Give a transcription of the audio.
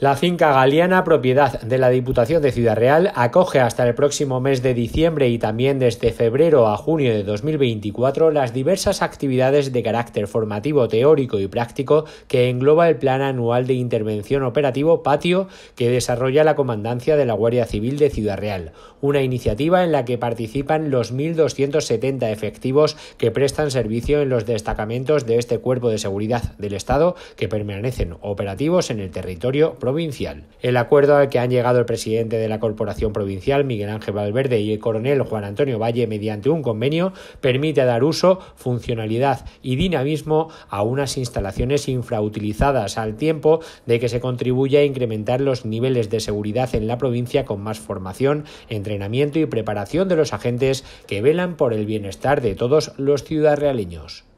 La finca galiana, propiedad de la Diputación de Ciudad Real, acoge hasta el próximo mes de diciembre y también desde febrero a junio de 2024 las diversas actividades de carácter formativo, teórico y práctico que engloba el Plan Anual de Intervención Operativo Patio que desarrolla la Comandancia de la Guardia Civil de Ciudad Real, una iniciativa en la que participan los 1.270 efectivos que prestan servicio en los destacamentos de este Cuerpo de Seguridad del Estado que permanecen operativos en el territorio propio el acuerdo al que han llegado el presidente de la Corporación Provincial, Miguel Ángel Valverde, y el coronel Juan Antonio Valle mediante un convenio permite dar uso, funcionalidad y dinamismo a unas instalaciones infrautilizadas al tiempo de que se contribuye a incrementar los niveles de seguridad en la provincia con más formación, entrenamiento y preparación de los agentes que velan por el bienestar de todos los ciudadrealeños.